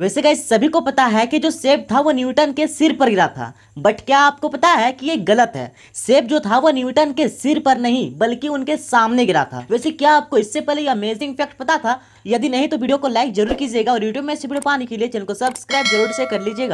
वैसे गाइस सभी को पता है कि जो सेब था वो न्यूटन के सिर पर गिरा था बट क्या आपको पता है कि ये गलत है सेब जो था वो न्यूटन के सिर पर नहीं बल्कि उनके सामने गिरा था वैसे क्या आपको इससे पहले ये अमेजिंग फैक्ट पता था यदि नहीं तो वीडियो को लाइक जरूर कीजिएगा और यूट्यूब में इसी पाने के लिए चैनल को सब्सक्राइब जरूर से कर लीजिएगा